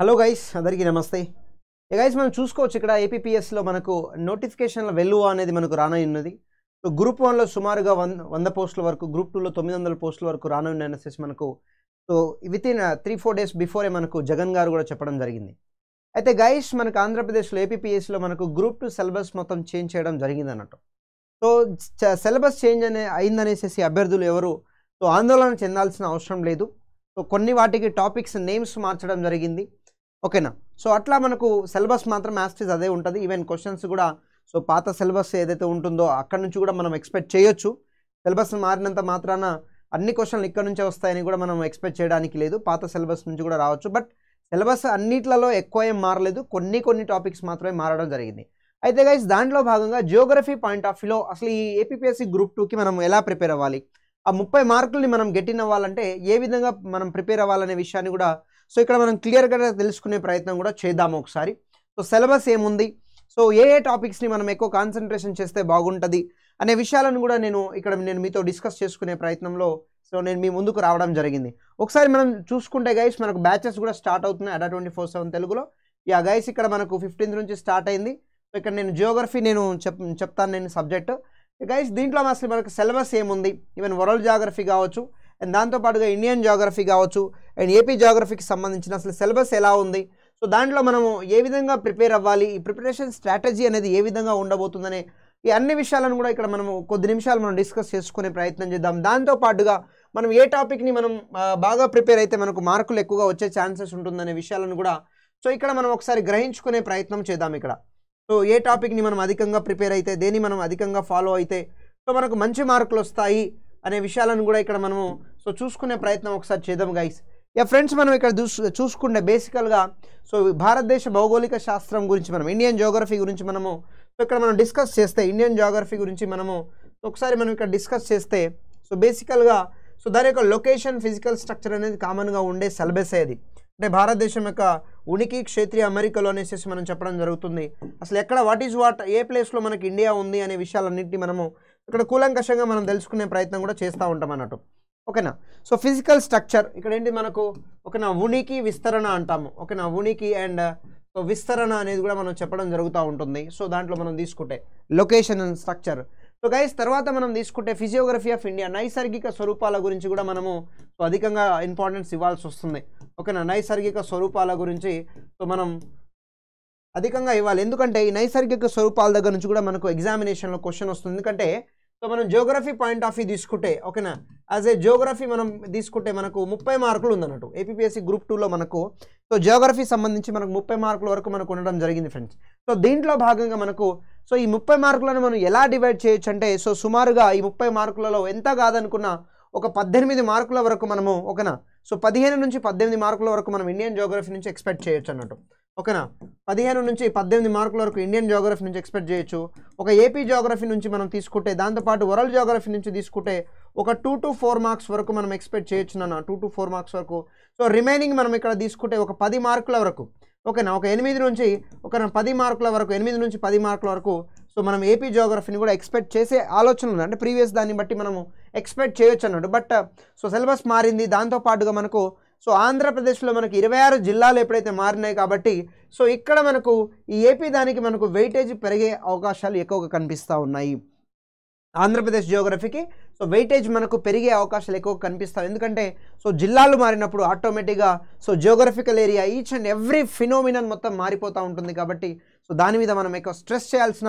hello guys అందరికీ నమస్తే guys మనం చూసుకోవచ్చు ఇక్కడ ఏపీపీఎస్లో మనకు నోటిఫికేషన్ల వెలువ అనేది మనకు రానున్నది సో గ్రూప్ వన్లో సుమారుగా వంద వంద పోస్టుల వరకు గ్రూప్ టూలో తొమ్మిది వందల పోస్టుల వరకు రానున్నాయని అనేసి మనకు so with in three four days before మనకు జగన్ గారు కూడా చెప్పడం జరిగింది అయితే గైస్ మనకు ఆంధ్రప్రదేశ్లో ఏపీపీఎస్లో మనకు గ్రూప్ టూ సిలబస్ మొత్తం చేంజ్ చేయడం జరిగింది అన్నట్టు సో సిలబస్ చేంజ్ అనే అయిందనేసేసి అభ్యర్థులు ఎవరు సో ఆందోళన చెందాల్సిన అవసరం లేదు సో కొన్ని వాటికి టాపిక్స్ నేమ్స్ మార్చడం జరిగింది ఓకేనా సో అట్లా మనకు సిలబస్ మాత్రం యాస్టీస్ అదే ఉంటుంది ఈవెన్ క్వశ్చన్స్ కూడా సో పాత సిలబస్ ఏదైతే ఉంటుందో అక్కడ నుంచి కూడా మనం ఎక్స్పెక్ట్ చేయొచ్చు సిలబస్ మారినంత మాత్రాన అన్ని క్వశ్చన్లు ఇక్కడ నుంచే వస్తాయని కూడా మనం ఎక్స్పెక్ట్ చేయడానికి లేదు పాత సిలబస్ నుంచి కూడా రావచ్చు బట్ సిలబస్ అన్నిట్లలో ఎక్కువ ఏం మారలేదు కొన్ని కొన్ని టాపిక్స్ మాత్రమే మారడం జరిగింది అయితే గైస్ దాంట్లో భాగంగా జియోగ్రఫీ పాయింట్ ఆఫ్ వ్యూలో అసలు ఈ ఏపీపీఎస్సీ గ్రూప్ టూకి మనం ఎలా ప్రిపేర్ అవ్వాలి ఆ ముప్పై మార్కుల్ని మనం గెట్టిన్ అవ్వాలంటే ఏ విధంగా మనం ప్రిపేర్ అవ్వాలనే విషయాన్ని కూడా సో ఇక్కడ మనం క్లియర్గా తెలుసుకునే ప్రయత్నం కూడా చేద్దాము ఒకసారి సో సిలబస్ ఏముంది సో ఏ ఏ టాపిక్స్ని మనం ఎక్కువ కాన్సన్ట్రేషన్ చేస్తే బాగుంటుంది అనే విషయాలను కూడా నేను ఇక్కడ నేను మీతో డిస్కస్ చేసుకునే ప్రయత్నంలో సో నేను మీ ముందుకు రావడం జరిగింది ఒకసారి మనం చూసుకుంటే గైస్ మనకు బ్యాచెస్ కూడా స్టార్ట్ అవుతున్నాయి అడా ట్వంటీ ఫోర్ సెవెన్ తెలుగులో ఆ గైస్ ఇక్కడ మనకు ఫిఫ్టీన్త్ నుంచి స్టార్ట్ అయింది సో ఇక్కడ నేను జియోగ్రఫీ నేను చెప్ చెప్తాను నేను సబ్జెక్టు గైస్ దీంట్లో అసలు మనకు సిలబస్ ఏముంది ఈవెన్ వరల్డ్ జాగ్రఫీ కావచ్చు అండ్ దాంతోపాటుగా ఇండియన్ జాగ్రఫీ కావచ్చు అండ్ ఏపీ జాగ్రఫీకి సంబంధించిన అసలు సిలబస్ ఎలా ఉంది సో దాంట్లో మనము ఏ విధంగా ప్రిపేర్ అవ్వాలి ఈ ప్రిపరేషన్ స్ట్రాటజీ అనేది ఏ విధంగా ఉండబోతుందనే ఈ అన్ని విషయాలను కూడా ఇక్కడ మనం కొద్ది నిమిషాలు మనం డిస్కస్ చేసుకునే ప్రయత్నం చేద్దాం దాంతో పాటుగా మనం ఏ టాపిక్ని మనం బాగా ప్రిపేర్ అయితే మనకు మార్కులు ఎక్కువగా వచ్చే ఛాన్సెస్ ఉంటుందనే విషయాలను కూడా సో ఇక్కడ మనం ఒకసారి గ్రహించుకునే ప్రయత్నం చేద్దాం ఇక్కడ సో ఏ టాపిక్ని మనం అధికంగా ప్రిపేర్ అయితే దేని మనం అధికంగా ఫాలో అయితే సో మనకు మంచి మార్కులు వస్తాయి అనే విషయాలను కూడా ఇక్కడ మనము సో చూసుకునే ప్రయత్నం ఒకసారి చేద్దాం గైస్ యా ఫ్రెండ్స్ మనం ఇక్కడ చూసుకుంటే బేసికల్గా సో భారతదేశ భౌగోళిక శాస్త్రం గురించి మనం ఇండియన్ జోగ్రఫీ గురించి మనము సో ఇక్కడ మనం డిస్కస్ చేస్తే ఇండియన్ జోగ్రఫీ గురించి మనము ఒకసారి మనం ఇక్కడ డిస్కస్ చేస్తే సో బేసికల్గా సో దాని యొక్క లొకేషన్ ఫిజికల్ స్ట్రక్చర్ అనేది కామన్గా ఉండే సెలబస్ అది అంటే భారతదేశం యొక్క ఉనికి క్షేత్రీయ అమెరికాలో అనేసి మనం చెప్పడం జరుగుతుంది అసలు ఎక్కడ వాట్ ఈజ్ వాట్ ఏ ప్లేస్లో మనకి ఇండియా ఉంది అనే విషయాలన్నింటినీ మనము ఇక్కడ కూలంకషంగా మనం తెలుసుకునే ప్రయత్నం కూడా చేస్తూ ఉంటాం అన్నట్టు ఓకేనా సో ఫిజికల్ స్ట్రక్చర్ ఇక్కడ ఏంటి మనకు ఓకేనా ఉనికి విస్తరణ అంటాము ఓకేనా ఉనికి అండ్ సో విస్తరణ అనేది కూడా మనం చెప్పడం జరుగుతూ ఉంటుంది సో దాంట్లో మనం తీసుకుంటే location and structure so guys తర్వాత మనం తీసుకుంటే ఫిజియోగ్రఫీ ఆఫ్ ఇండియా నైసర్గిక స్వరూపాల గురించి కూడా మనము సో అధికంగా ఇంపార్టెన్స్ ఇవ్వాల్సి వస్తుంది ఓకేనా నైసర్గిక స్వరూపాల గురించి సో మనం అధికంగా ఇవ్వాలి ఎందుకంటే ఈ నైసర్గిక స్వరూపాల దగ్గర నుంచి కూడా మనకు ఎగ్జామినేషన్లో క్వశ్చన్ వస్తుంది ఎందుకంటే సో మనం జోగ్రఫీ పాయింట్ ఆఫ్ వ్యూ తీసుకుంటే ఓకేనా యాజ్ ఏ జోగ్రఫీ మనం తీసుకుంటే మనకు ముప్పై మార్కులు ఉందన్నట్టు ఏపీఎస్సి గ్రూప్ టూలో మనకు సో జోగ్రఫీ సంబంధించి మనకు ముప్పై మార్కుల వరకు మనకు ఉండడం జరిగింది ఫ్రెండ్స్ సో దీంట్లో భాగంగా మనకు సో ఈ ముప్పై మార్కులను మనం ఎలా డివైడ్ చేయొచ్చు అంటే సో సుమారుగా ఈ ముప్పై మార్కులలో ఎంత కాదనుకున్నా ఒక పద్దెనిమిది మార్కుల వరకు మనము ఓకేనా సో పదిహేను నుంచి పద్దెనిమిది మార్కుల వరకు మనం ఇండియన్ జోగ్రఫీ నుంచి ఎక్స్పెక్ట్ చేయొచ్చు అన్నట్టు ఓకేనా పదిహేను నుంచి పద్దెనిమిది మార్కుల వరకు ఇండియన్ జోగ్రఫీ నుంచి ఎక్స్పెక్ట్ చేయొచ్చు ఒక ఏపీ జోగ్రఫీ నుంచి మనం తీసుకుంటే దాంతోపాటు వరల్డ్ జోగ్రఫీ నుంచి తీసుకుంటే ఒక టూ టు ఫోర్ మార్క్స్ వరకు మనం ఎక్స్పెక్ట్ చేయొచ్చు నాన్న టూ టు ఫోర్ మార్క్స్ వరకు సో రిమైనింగ్ మనం ఇక్కడ తీసుకుంటే ఒక పది మార్కుల వరకు ఓకేనా ఒక ఎనిమిది నుంచి ఒక పది మార్కుల వరకు ఎనిమిది నుంచి పది మార్కుల వరకు సో మనం ఏపీ జోగ్రఫీని కూడా ఎక్స్పెక్ట్ చేసే ఆలోచన ఉంది అంటే ప్రీవియస్ దాన్ని బట్టి మనము ఎక్స్పెక్ట్ చేయొచ్చు అన్నాడు బట్ సో సిలబస్ మారింది దాంతోపాటుగా మనకు సో ఆంధ్రప్రదేశ్లో మనకు ఇరవై ఆరు జిల్లాలు ఎప్పుడైతే మారినాయి కాబట్టి సో ఇక్కడ మనకు ఈ ఏపీ దానికి మనకు వెయిటేజ్ పెరిగే అవకాశాలు ఎక్కువగా కనిపిస్తూ ఉన్నాయి ఆంధ్రప్రదేశ్ జియోగ్రఫీకి సో వెయిటేజ్ మనకు పెరిగే అవకాశాలు ఎక్కువ కనిపిస్తాయి ఎందుకంటే సో జిల్లాలు మారినప్పుడు ఆటోమేటిక్గా so geographical area each and every phenomenon మొత్తం మారిపోతూ ఉంటుంది కాబట్టి సో దాని మీద మనం ఎక్కువ స్ట్రెస్ చేయాల్సిన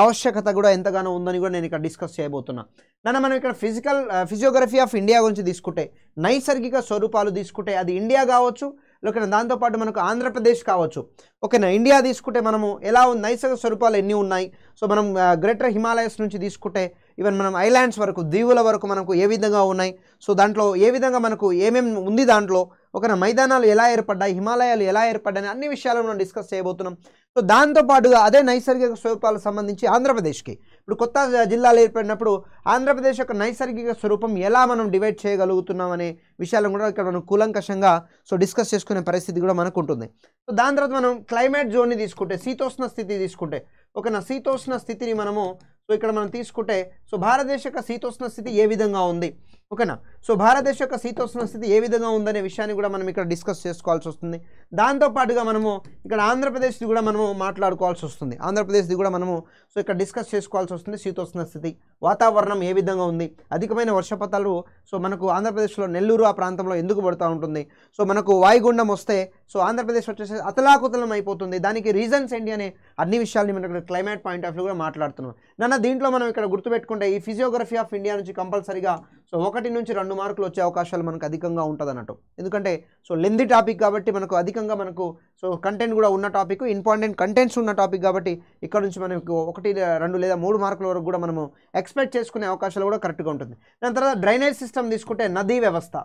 ఆవశ్యకత కూడా ఎంతగానో ఉందని కూడా నేను ఇక్కడ డిస్కస్ చేయబోతున్నా నన్ను మనం ఇక్కడ ఫిజికల్ ఫిజియోగ్రఫీ ఆఫ్ ఇండియా గురించి తీసుకుంటే నైసర్గిక స్వరూపాలు తీసుకుంటే అది ఇండియా కావచ్చు లేకపోతే దాంతోపాటు మనకు ఆంధ్రప్రదేశ్ కావచ్చు ఓకేనా ఇండియా తీసుకుంటే మనము ఎలా ఉంది నైసర్గిక స్వరూపాలు ఎన్ని ఉన్నాయి సో మనం గ్రేటర్ హిమాలయస్ నుంచి తీసుకుంటే ఈవెన్ మనం ఐలాండ్స్ వరకు దీవుల వరకు మనకు ఏ విధంగా ఉన్నాయి సో దాంట్లో ఏ విధంగా మనకు ఏమేమి ఉంది దాంట్లో ఓకేనా మైదానాలు ఎలా ఏర్పడ్డాయి హిమాలయాలు ఎలా ఏర్పడ్డాయి అన్ని విషయాలు మనం డిస్కస్ చేయబోతున్నాం సో దాంతోపాటుగా అదే నైసర్గిక స్వరూపాలకు సంబంధించి ఆంధ్రప్రదేశ్కి ఇప్పుడు కొత్త జిల్లాలు ఏర్పడినప్పుడు ఆంధ్రప్రదేశ్ యొక్క నైసర్గిక స్వరూపం ఎలా మనం డివైడ్ చేయగలుగుతున్నాం అనే విషయాలను కూడా ఇక్కడ మనం కూలంకషంగా సో డిస్కస్ చేసుకునే పరిస్థితి కూడా మనకు ఉంటుంది సో దాని తర్వాత మనం క్లైమేట్ జోన్ని తీసుకుంటే శీతోష్ణ స్థితి తీసుకుంటే ఒక నా శీతోష్ణ స్థితిని మనము సో ఇక్కడ మనం తీసుకుంటే సో భారతదేశ యొక్క శీతోష్ణ స్థితి ఏ విధంగా ఉంది ఓకేనా సో భారతదేశ యొక్క శీతోష్ణ స్థితి ఏ విధంగా ఉందనే విషయాన్ని కూడా మనం ఇక్కడ డిస్కస్ చేసుకోవాల్సి వస్తుంది దాంతోపాటుగా మనము ఇక్కడ ఆంధ్రప్రదేశ్ది కూడా మనము మాట్లాడుకోవాల్సి వస్తుంది ఆంధ్రప్రదేశ్ది కూడా మనము సో ఇక్కడ డిస్కస్ చేసుకోవాల్సి వస్తుంది శీతోష్ణ స్థితి వాతావరణం ఏ విధంగా ఉంది అధికమైన వర్షపాతాలు సో మనకు ఆంధ్రప్రదేశ్లో నెల్లూరు ఆ ప్రాంతంలో ఎందుకు పడుతూ ఉంటుంది సో మనకు వాయుగుండం వస్తే సో ఆంధ్రప్రదేశ్ వచ్చేసి అతలాకుతలం అయిపోతుంది దానికి రీజన్స్ ఏంటి అనే అన్ని విషయాలు మనం ఇక్కడ క్లైమేట్ పాయింట్ ఆఫ్ వ్యూ కూడా మాట్లాడుతున్నాం నన్న దీంట్లో మనం ఇక్కడ గుర్తుపెట్టుకుంటే ఈ ఫిజియోగ్రఫీ ఆఫ్ ఇండియా నుంచి కంపల్సరీగా సో ఒకటి నుంచి రెండు మార్కులు వచ్చే అవకాశాలు మనకు అధికంగా ఉంటుంది అన్నట్టు ఎందుకంటే సో లెంది టాపిక్ కాబట్టి మనకు అధికంగా మనకు సో కంటెంట్ కూడా ఉన్న టాపిక్ ఇంపార్టెంట్ కంటెంట్స్ ఉన్న టాపిక్ కాబట్టి ఇక్కడ నుంచి మనకు ఒకటి రెండు లేదా మూడు మార్కుల వరకు కూడా మనము ఎక్స్పెక్ట్ చేసుకునే అవకాశాలు కూడా కరెక్ట్గా ఉంటుంది దాని తర్వాత డ్రైనేజ్ సిస్టమ్ తీసుకుంటే నదీ వ్యవస్థ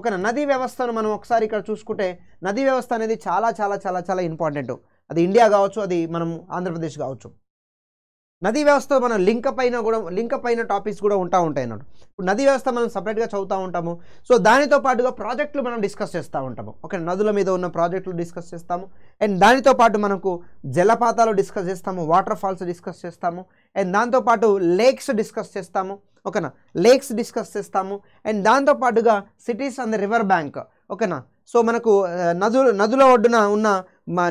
ఓకేనా నదీ వ్యవస్థను మనం ఒకసారి ఇక్కడ చూసుకుంటే నదీ వ్యవస్థ అనేది చాలా చాలా చాలా చాలా ఇంపార్టెంట్ అది ఇండియా కావచ్చు అది మనం ఆంధ్రప్రదేశ్ కావచ్చు నదీ వ్యవస్థ మనం లింక్ పైన కూడా లింక్ పైన టాపిక్స్ కూడా ఉంటా ఉంటాయి అన్నమాట ఇప్పుడు నదీ వ్యవస్థ మనం సపరేట్గా చదువుతూ ఉంటాము సో దానితో పాటుగా ప్రాజెక్టులు మనం డిస్కస్ చేస్తూ ఉంటాము ఓకే నదుల మీద ఉన్న ప్రాజెక్టులు డిస్కస్ చేస్తాము అండ్ దానితో పాటు మనకు జలపాతాలు డిస్కస్ చేస్తాము వాటర్ ఫాల్స్ డిస్కస్ చేస్తాము అండ్ దాంతోపాటు లేక్స్ డిస్కస్ చేస్తాము ఓకేనా లేక్స్ డిస్కస్ చేస్తాము అండ్ దాంతోపాటుగా సిటీస్ అండ్ రివర్ బ్యాంక్ ఓకేనా సో మనకు నదులు నదుల ఒడ్డున ఉన్న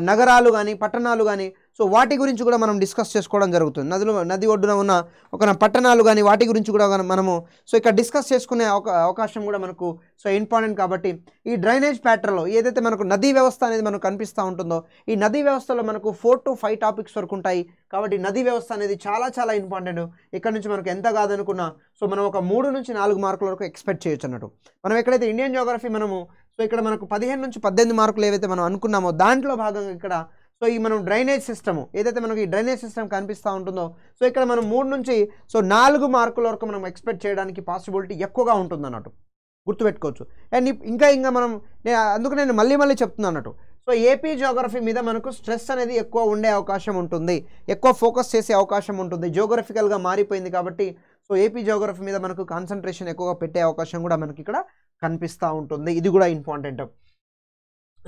నగరాలు కానీ పట్టణాలు కానీ సో వాటి గురించి కూడా మనం డిస్కస్ చేసుకోవడం జరుగుతుంది నదులు నది ఒడ్డున ఉన్న ఒక పట్టణాలు కానీ వాటి గురించి కూడా మనము సో ఇక్కడ డిస్కస్ చేసుకునే అవకాశం కూడా మనకు సో ఇంపార్టెంట్ కాబట్టి ఈ డ్రైనేజ్ ప్యాటర్న్లో ఏదైతే మనకు నదీ వ్యవస్థ అనేది మనకు కనిపిస్తూ ఉంటుందో ఈ నదీ వ్యవస్థలో మనకు ఫోర్ టు ఫైవ్ టాపిక్స్ వరకు ఉంటాయి కాబట్టి నదీ వ్యవస్థ అనేది చాలా చాలా ఇంపార్టెంట్ ఇక్కడ నుంచి మనకు ఎంత కాదనుకున్నా సో మనం ఒక మూడు నుంచి నాలుగు మార్కుల వరకు ఎక్స్పెక్ట్ చేయొచ్చు అన్నట్టు మనం ఎక్కడైతే ఇండియన్ జోగ్రఫీ మనము సో ఇక్కడ మనకు పదిహేను నుంచి పద్దెనిమిది మార్కులు ఏవైతే మనం అనుకున్నామో దాంట్లో భాగంగా ఇక్కడ సో ఈ మనం డ్రైనేజ్ సిస్టమ్ ఏదైతే మనకి ఈ డ్రైనేజ్ సిస్టమ్ కనిపిస్తూ ఉంటుందో సో ఇక్కడ మనం మూడు నుంచి సో నాలుగు మార్కుల వరకు మనం ఎక్స్పెక్ట్ చేయడానికి పాసిబిలిటీ ఎక్కువగా ఉంటుంది అన్నట్టు గుర్తుపెట్టుకోవచ్చు అండ్ ఇంకా ఇంకా మనం నేను అందుకు నేను మళ్ళీ మళ్ళీ చెప్తున్నాను అన్నట్టు సో ఏపీ జోగ్రఫీ మీద మనకు స్ట్రెస్ అనేది ఎక్కువ ఉండే అవకాశం ఉంటుంది ఎక్కువ ఫోకస్ చేసే అవకాశం ఉంటుంది జోగ్రఫికల్గా మారిపోయింది కాబట్టి సో ఏపీ జోగ్రఫీ మీద మనకు కాన్సన్ట్రేషన్ ఎక్కువగా పెట్టే అవకాశం కూడా మనకి ఇక్కడ కనిపిస్తూ ఉంటుంది ఇది కూడా ఇంపార్టెంట్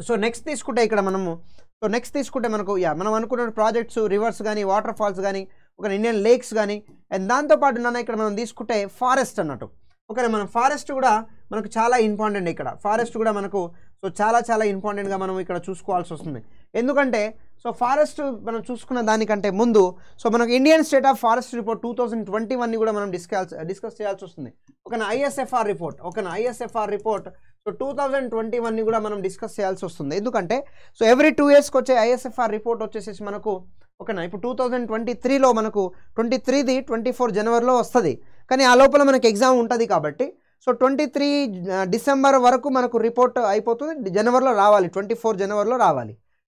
సో నెక్స్ట్ తీసుకుంటే ఇక్కడ మనము సో నెక్స్ట్ తీసుకుంటే మనకు యా మనం అనుకున్న ప్రాజెక్ట్స్ రివర్స్ కానీ వాటర్ ఫాల్స్ కానీ ఒక ఇండియన్ లేక్స్ కానీ అండ్ దాంతోపాటు నాన్న ఇక్కడ మనం తీసుకుంటే ఫారెస్ట్ అన్నట్టు ఓకే మనం ఫారెస్ట్ కూడా మనకు చాలా ఇంపార్టెంట్ ఇక్కడ ఫారెస్ట్ కూడా మనకు సో చాలా చాలా ఇంపార్టెంట్గా మనం ఇక్కడ చూసుకోవాల్సి వస్తుంది ఎందుకంటే సో ఫారెస్ట్ మనం చూసుకున్న దానికంటే ముందు సో మనకు Indian state of forest report two thousand twenty వన్ని కూడా మనం డిస్కస్ డిస్కస్ చేయాల్సి వస్తుంది ఒక ఐఎస్ఎఫ్ఆర్ రిపోర్ట్ ఒక ISFR report so two thousand twenty వన్ని కూడా మనం డిస్కస్ చేయాల్సి వస్తుంది ఎందుకంటే సో ఎవ్రీ టూ ఇయర్స్కి వచ్చే ఐఎస్ఎఫ్ఆర్ రిపోర్ట్ వచ్చేసేసి మనకు ఓకేనా ఇప్పుడు టూ థౌజండ్ ట్వంటీ త్రీలో మనకు ట్వంటీ త్రీది ట్వంటీ ఫోర్ జనవరిలో వస్తుంది కానీ ఆ లోపల మనకు ఎగ్జామ్ ఉంటుంది కాబట్టి సో ట్వంటీ త్రీ డిసెంబర్ వరకు మనకు రిపోర్ట్ అయిపోతుంది జనవరిలో రావాలి ట్వంటీ ఫోర్ జనవరిలో రావాలి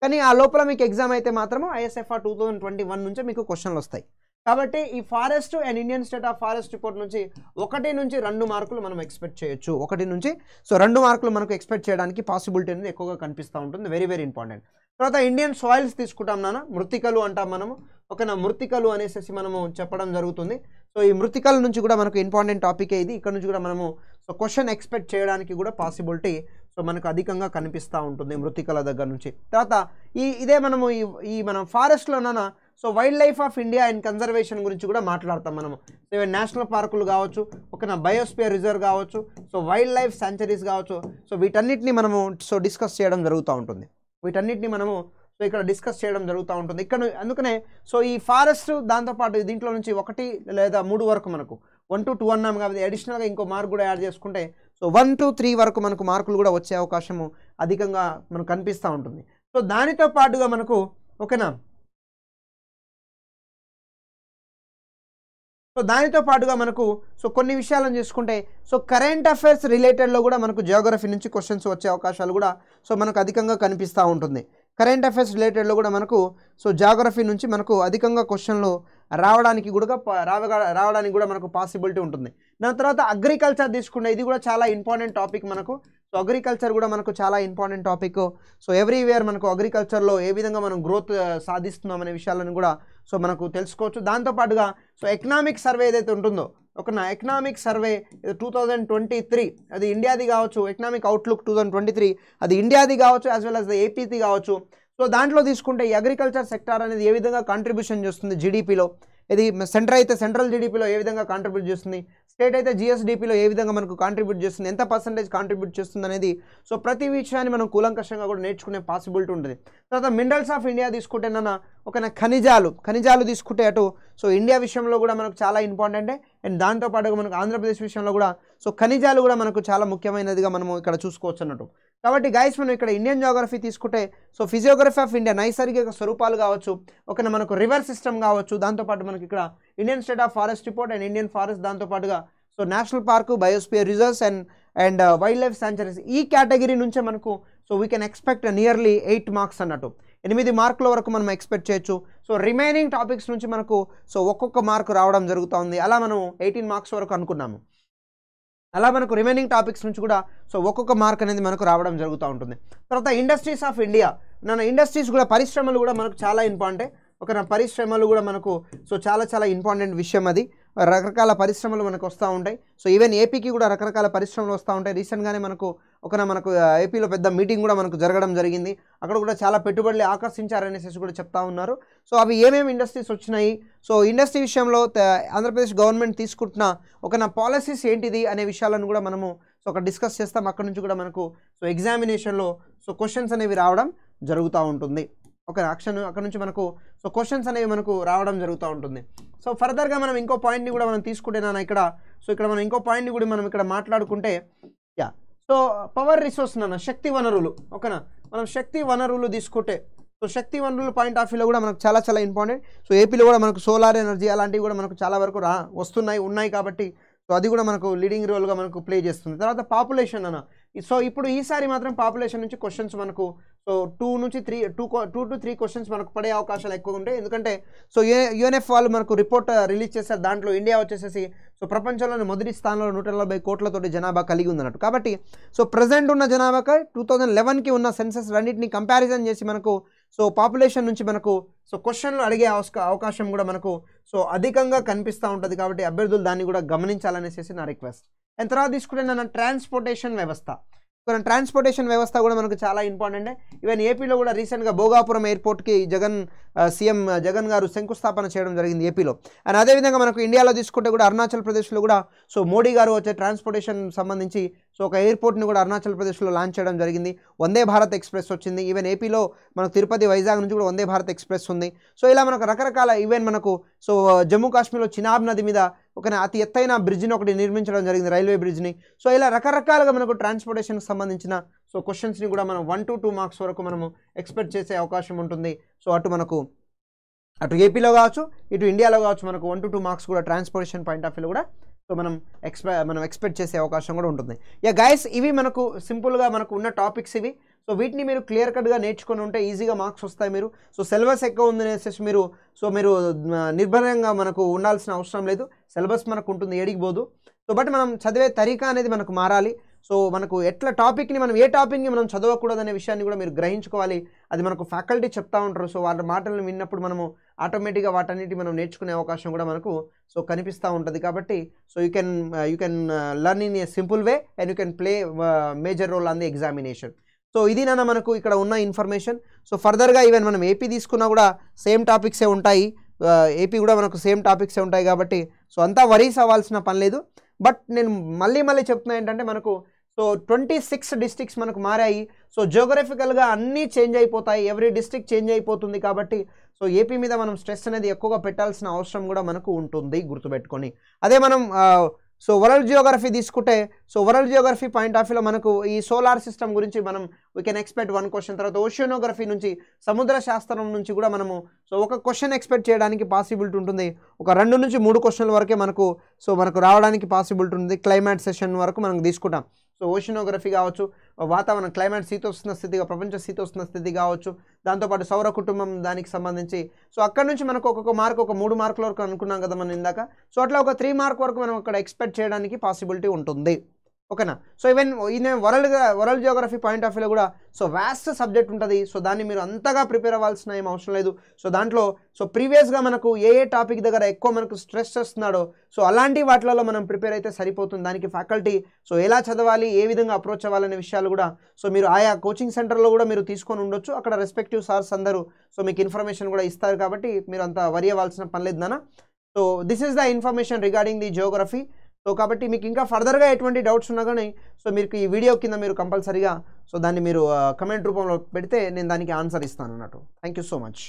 కానీ ఆ లోపల మీకు ఎగ్జామ్ అయితే మాత్రము ISFR two thousand twenty one నుంచే మీకు క్వశ్చన్లు వస్తాయి కాబట్టి ఈ forest and Indian state of forest report నుంచి ఒకటి నుంచి రెండు మార్కులు మనం ఎక్స్పెక్ట్ చేయొచ్చు ఒకటి నుంచి సో రెండు మార్కులు మనకు ఎక్స్పెక్ట్ చేయడానికి పాసిబిలిటీ అనేది ఎక్కువగా కనిపిస్తూ ఉంటుంది వెరీ వెరీ ఇంపార్టెంట్ తర్వాత ఇండియన్ సాయిల్స్ తీసుకుంటాం నాన్న మృతికలు అంటాం మనము ఓకేనా మృతికలు అనేసి మనము చెప్పడం జరుగుతుంది సో ఈ మృతికల నుంచి కూడా మనకు ఇంపార్టెంట్ టాపికే ఇది ఇక్కడ నుంచి కూడా మనము సో క్వశ్చన్ ఎక్స్పెక్ట్ చేయడానికి కూడా పాసిబిలిటీ సో మనకు అధికంగా కనిపిస్తూ ఉంటుంది మృతికల దగ్గర నుంచి తర్వాత ఈ ఇదే మనము ఈ ఈ మనం ఫారెస్ట్లోనైనా so wildlife of India and conservation గురించి కూడా మాట్లాడతాం మనము సో ఇవి నేషనల్ పార్కులు కావచ్చు ఒక బయోస్పియర్ రిజర్వ్ కావచ్చు సో వైల్డ్ లైఫ్ సెంచరీస్ కావచ్చు సో వీటన్నిటిని మనము సో డిస్కస్ చేయడం జరుగుతూ ఉంటుంది వీటన్నిటిని మనము సో ఇక్కడ డిస్కస్ చేయడం జరుగుతూ ఉంటుంది ఇక్కడ అందుకనే సో ఈ ఫారెస్ట్ దాంతోపాటు దీంట్లో నుంచి ఒకటి లేదా మూడు వరకు మనకు వన్ టు టూ అన్నాం కాబట్టి అడిషనల్గా ఇంకో మార్క్ కూడా యాడ్ చేసుకుంటే సో వన్ టు త్రీ వరకు మనకు మార్కులు కూడా వచ్చే అవకాశము అధికంగా మనకు కనిపిస్తూ ఉంటుంది సో దానితో పాటుగా మనకు ఓకేనా సో దానితో పాటుగా మనకు సో కొన్ని విషయాలను చూసుకుంటే సో కరెంట్ అఫైర్స్ రిలేటెడ్లో కూడా మనకు జియోగ్రఫీ నుంచి క్వశ్చన్స్ వచ్చే అవకాశాలు కూడా సో మనకు అధికంగా కనిపిస్తూ ఉంటుంది కరెంట్ అఫైర్స్ రిలేటెడ్లో కూడా మనకు సో జాగ్రఫీ నుంచి మనకు అధికంగా క్వశ్చన్లు రావడానికి కూడా రావడానికి కూడా మనకు పాసిబిలిటీ ఉంటుంది దాని తర్వాత అగ్రికల్చర్ తీసుకుంటే ఇది కూడా చాలా ఇంపార్టెంట్ టాపిక్ మనకు సో అగ్రికల్చర్ కూడా మనకు చాలా ఇంపార్టెంట్ టాపిక్ సో ఎవ్రీవేర్ మనకు అగ్రికల్చర్లో ఏ విధంగా మనం గ్రోత్ uh, సాధిస్తున్నాం అనే విషయాలను కూడా సో మనకు తెలుసుకోవచ్చు దాంతోపాటుగా సో ఎకనామిక్ సర్వే ఏదైతే ఉంటుందో ఒక నా economic survey two thousand twenty three అది ఇండియాది కావచ్చు economic outlook two thousand twenty three అది ఇండియాది కావచ్చు యాజ్ వెల్ యాజ్ ఏపీది కావచ్చు సో దాంట్లో తీసుకుంటే ఈ అగ్రికల్చర్ సెక్టార్ అనేది ఏ విధంగా కాంట్రిబ్యూషన్ చేస్తుంది జీడిపిలో ఇది సెంటర్ అయితే సెంట్రల్ జీడిపిలో ఏ విధంగా కాంట్రిబ్యూట్ చేస్తుంది స్టేట్ అయితే జిఎస్డిపిలో ఏ విధంగా మనకు కాంట్రిబ్యూట్ చేస్తుంది ఎంత పర్సంటేజ్ కాంట్రిబ్యూట్ చేస్తుంది అనేది సో ప్రతి విషయాన్ని మనం కూలంకషంగా కూడా నేర్చుకునే పాసిబిలిటీ ఉంటుంది తర్వాత మినరల్స్ ఆఫ్ ఇండియా తీసుకుంటే నన్న ఒక ఖనిజాలు ఖనిజాలు తీసుకుంటే అటు సో ఇండియా విషయంలో కూడా మనకు చాలా ఇంపార్టెంట్ అండ్ దాంతోపాటుగా మనకు ఆంధ్రప్రదేశ్ విషయంలో కూడా సో ఖనిజాలు కూడా మనకు చాలా ముఖ్యమైనదిగా మనము ఇక్కడ చూసుకోవచ్చు అన్నట్టు కాబట్టి గైస్ మనం ఇక్కడ ఇండియన్ జోగ్రఫీ తీసుకుంటే సో ఫిజియోగ్రఫీ ఆఫ్ ఇండియా నైసర్గిక స్వరూపాలు కావచ్చు ఒకటి మనకు రివర్ సిస్టమ్ కావచ్చు దాంతోపాటు మనకి ఇక్కడ Indian state of forest report and Indian forest దాంతోపాటుగా so national park biosphere reserves and and wildlife sanctuaries ఈ కేటగిరీ నుంచే మనకు so we can expect nearly eight marks అన్నట్టు ఎనిమిది మార్కుల వరకు మనం ఎక్స్పెక్ట్ చేయొచ్చు సో రిమైనింగ్ టాపిక్స్ నుంచి మనకు సో ఒక్కొక్క మార్కు రావడం జరుగుతుంది అలా మనం ఎయిటీన్ మార్క్స్ వరకు అనుకున్నాము అలా మనకు రిమైనింగ్ టాపిక్స్ నుంచి కూడా సో ఒక్కొక్క మార్క్ అనేది మనకు రావడం జరుగుతూ ఉంటుంది తర్వాత ఇండస్ట్రీస్ ఆఫ్ ఇండియా నన్ను ఇండస్ట్రీస్ కూడా పరిశ్రమలు కూడా మనకు చాలా ఇంపార్టెంట్ ఒక నా పరిశ్రమలు కూడా మనకు సో చాలా చాలా ఇంపార్టెంట్ విషయం అది రకరకాల పరిశ్రమలు మనకు వస్తూ ఉంటాయి సో ఈవెన్ ఏపీకి కూడా రకరకాల పరిశ్రమలు వస్తూ ఉంటాయి రీసెంట్గానే మనకు ఒక మనకు ఏపీలో పెద్ద మీటింగ్ కూడా మనకు జరగడం జరిగింది అక్కడ కూడా చాలా పెట్టుబడులు ఆకర్షించారనేసి కూడా చెప్తా ఉన్నారు సో అవి ఏమేమి ఇండస్ట్రీస్ వచ్చినాయి సో ఇండస్ట్రీ విషయంలో ఆంధ్రప్రదేశ్ గవర్నమెంట్ తీసుకుంటున్న ఒక నా పాలసీస్ ఏంటిది అనే విషయాలను కూడా మనము సో ఒక డిస్కస్ చేస్తాం అక్కడ నుంచి కూడా మనకు సో ఎగ్జామినేషన్లో సో క్వశ్చన్స్ అనేవి రావడం జరుగుతూ ఉంటుంది ఒక యాక్షన్ అక్కడ నుంచి మనకు సో క్వశ్చన్స్ అనేవి మనకు రావడం జరుగుతూ ఉంటుంది సో ఫర్దర్గా మనం ఇంకో పాయింట్ని కూడా మనం తీసుకుంటే నాన్న ఇక్కడ సో ఇక్కడ మనం ఇంకో పాయింట్ని కూడా మనం ఇక్కడ మాట్లాడుకుంటే యా సో పవర్ రిసోర్స్ నాన్న శక్తి వనరులు ఓకేనా మనం శక్తి వనరులు తీసుకుంటే సో శక్తి వనరుల పాయింట్ ఆఫ్ వ్యూలో కూడా మనకు చాలా చాలా ఇంపార్టెంట్ సో ఏపీలో కూడా మనకు సోలార్ ఎనర్జీ అలాంటివి కూడా మనకు చాలా వరకు రా వస్తున్నాయి ఉన్నాయి కాబట్టి సో అది కూడా మనకు లీడింగ్ రోల్గా మనకు ప్లే చేస్తుంది తర్వాత పాపులేషన్ అన్న సో ఇప్పుడు ఈసారి మాత్రం పాపులేషన్ నుంచి క్వశ్చన్స్ మనకు సో టూ నుంచి three two two to three questions మనకు పడే అవకాశాలు ఎక్కువ ఉంటాయి ఎందుకంటే సో యూఎన్ఎఫ్ వాళ్ళు మనకు రిపోర్ట్ రిలీజ్ uh, చేశారు దాంట్లో ఇండియా వచ్చేసేసి సో ప్రపంచంలోని మొదటి స్థానంలో నూట నలభై కోట్లతోటి జనాభా కలిగి ఉందన్నట్టు కాబట్టి సో ప్రజెంట్ ఉన్న జనాభాకి టూ థౌజండ్ లెవెన్కి ఉన్న సెన్సెస్ రెండింటిని కంపారిజన్ చేసి మనకు సో పాపులేషన్ నుంచి మనకు సో క్వశ్చన్లు అడిగే అవకాశం కూడా మనకు సో అధికంగా కనిపిస్తూ ఉంటుంది కాబట్టి అభ్యర్థులు దాన్ని కూడా గమనించాలనేసి నా రిక్వెస్ట్ అండ్ తర్వాత తీసుకుంటే నన్ను ట్రాన్స్పోర్టేషన్ వ్యవస్థ మనం ట్రాన్స్పోర్టేషన్ వ్యవస్థ కూడా మనకు చాలా ఇంపార్టెంట్ ఈవెన్ ఏపీలో కూడా రీసెంట్గా భోగాపురం ఎయిర్పోర్ట్కి జగన్ సీఎం జగన్ గారు శంకుస్థాపన చేయడం జరిగింది ఏపీలో అండ్ అదేవిధంగా మనకు ఇండియాలో తీసుకుంటే కూడా అరుణాచల్ ప్రదేశ్లో కూడా సో మోడీ గారు వచ్చే ట్రాన్స్పోర్టేషన్ సంబంధించి సో ఒక ఎయిర్పోర్ట్ని కూడా అరుణాచల్ ప్రదేశ్లో లాంచ్ చేయడం జరిగింది వందే భారత్ ఎక్స్ప్రెస్ వచ్చింది ఈవెన్ ఏపీలో మనకు తిరుపతి వైజాగ్ నుంచి కూడా వందే భారత్ ఎక్స్ప్రెస్ ఉంది సో ఇలా మనకు రకరకాల ఈవెన్ మనకు సో జమ్మూ కాశ్మీర్లో చినాబ్ నది మీద ఒక అతి ఎత్తైన బ్రిడ్జ్ని ఒకటి నిర్మించడం జరిగింది రైల్వే బ్రిడ్జ్ని సో ఇలా రకరకాలుగా మనకు ట్రాన్స్పోర్టేషన్కి సంబంధించిన సో క్వశ్చన్స్ని కూడా మనం వన్ టు టూ మార్క్స్ వరకు మనము ఎక్స్పెక్ట్ చేసే అవకాశం ఉంటుంది సో అటు మనకు అటు ఏపీలో కావచ్చు ఇటు ఇండియాలో కావచ్చు మనకు వన్ టు టూ మార్క్స్ కూడా ట్రాన్స్పోర్టేషన్ పాయింట్ ఆఫ్ వ్యూ కూడా సో మనం ఎక్స్పె మనం ఎక్స్పెక్ట్ చేసే అవకాశం కూడా ఉంటుంది ఇక గైస్ ఇవి మనకు సింపుల్గా మనకు ఉన్న టాపిక్స్ ఇవి సో వీటిని మీరు క్లియర్ కట్గా నేర్చుకొని ఉంటే ఈజీగా మార్క్స్ వస్తాయి మీరు సో సిలబస్ ఎక్కువ ఉందనేసి మీరు సో మీరు నిర్భరంగా మనకు ఉండాల్సిన అవసరం లేదు సిలబస్ మనకు ఉంటుంది ఏడికి పోదు సో బట్ మనం చదివే తరికా అనేది మనకు మారాలి సో మనకు ఎట్లా టాపిక్ని మనం ఏ టాపిక్ని మనం చదవకూడదు అనే విషయాన్ని కూడా మీరు గ్రహించుకోవాలి అది మనకు ఫ్యాకల్టీ చెప్తా ఉంటారు సో వాళ్ళ మాటలను విన్నప్పుడు మనము ఆటోమేటిక్గా వాటన్నిటి మనం నేర్చుకునే అవకాశం కూడా మనకు సో కనిపిస్తూ ఉంటుంది కాబట్టి so you can you can learn in a simple way and you can play major role on the examination so ఇది నాన్న మనకు ఇక్కడ ఉన్న ఇన్ఫర్మేషన్ సో ఫర్దర్గా ఈవెన్ మనం ఏపీ తీసుకున్నా కూడా సేమ్ టాపిక్సే ఉంటాయి ఏపీ కూడా మనకు సేమ్ టాపిక్సే ఉంటాయి కాబట్టి సో అంతా వరీస్ అవ్వాల్సిన పని లేదు బట్ నేను మళ్ళీ మళ్ళీ చెప్తున్నా ఏంటంటే మనకు సో ట్వంటీ సిక్స్ డిస్టిక్స్ మనకు మారాయి సో జోగ్రఫికల్గా అన్నీ చేంజ్ అయిపోతాయి ఎవ్రీ డిస్టిక్ చేంజ్ అయిపోతుంది కాబట్టి సో ఏపీ మీద మనం స్ట్రెస్ అనేది ఎక్కువగా పెట్టాల్సిన అవసరం కూడా మనకు ఉంటుంది గుర్తుపెట్టుకొని అదే మనం సో వరల్డ్ జియోగ్రఫీ తీసుకుంటే so world geography point of వ్యూలో మనకు ఈ సోలార్ సిస్టమ్ గురించి మనం we can expect one question తర్వాత ఓషియోనోగ్రఫీ నుంచి సముద్ర శాస్త్రం నుంచి కూడా మనము సో ఒక క్వశ్చన్ ఎక్స్పెక్ట్ చేయడానికి పాసిబిలిటీ ఉంటుంది ఒక రెండు నుంచి మూడు క్వశ్చన్ల వరకే మనకు సో మనకు రావడానికి పాసిబిలిటీ ఉంటుంది క్లైమాట్ సెషన్ వరకు మనం తీసుకుంటాం సో ఓషినోగ్రఫీ కావచ్చు వాతావరణం క్లైమేట్ శీతోష్ణ స్థితిగా ప్రపంచ శీతోష్ణ స్థితి కావచ్చు దాంతోపాటు సౌర కుటుంబం దానికి సంబంధించి సో అక్కడ నుంచి మనకు ఒక్కొక్క మార్క్ ఒక మూడు మార్కుల వరకు అనుకున్నాం కదా మనం ఇందాక సో అట్లా ఒక త్రీ మార్క్ వరకు మనం అక్కడ ఎక్స్పెక్ట్ చేయడానికి పాసిబిలిటీ ఉంటుంది ఓకేనా సో ఈవెన్ ఈయన world world geography point of వ్యూలో కూడా సో వ్యాస్ట్ సబ్జెక్ట్ ఉంటుంది సో దాన్ని మీరు అంతగా ప్రిపేర్ అవ్వాల్సిన ఏం అవసరం లేదు సో దాంట్లో సో ప్రీవియస్గా మనకు ఏ ఏ టాపిక్ దగ్గర ఎక్కువ మనకు స్ట్రెస్ చేస్తున్నాడో సో అలాంటి వాటిలలో మనం ప్రిపేర్ అయితే సరిపోతుంది దానికి ఫ్యాకల్టీ సో ఎలా చదవాలి ఏ విధంగా అప్రోచ్ అవ్వాలనే విషయాలు కూడా సో మీరు ఆయా కోచింగ్ సెంటర్లో కూడా మీరు తీసుకొని ఉండొచ్చు అక్కడ రెస్పెక్టివ్ సార్స్ అందరూ సో మీకు ఇన్ఫర్మేషన్ కూడా ఇస్తారు కాబట్టి మీరు అంత వరి అవ్వాల్సిన పని లేదు నాన్న so this is the information regarding the geography so కాబట్టి మీకు ఇంకా ఫర్దర్గా ఎటువంటి డౌట్స్ ఉన్నా కానీ సో మీకు ఈ వీడియో కింద మీరు కంపల్సరీగా సో దాన్ని మీరు కమెంట్ రూపంలో పెడితే నేను దానికి ఆన్సర్ ఇస్తాను అన్నట్టు థ్యాంక్ సో మచ్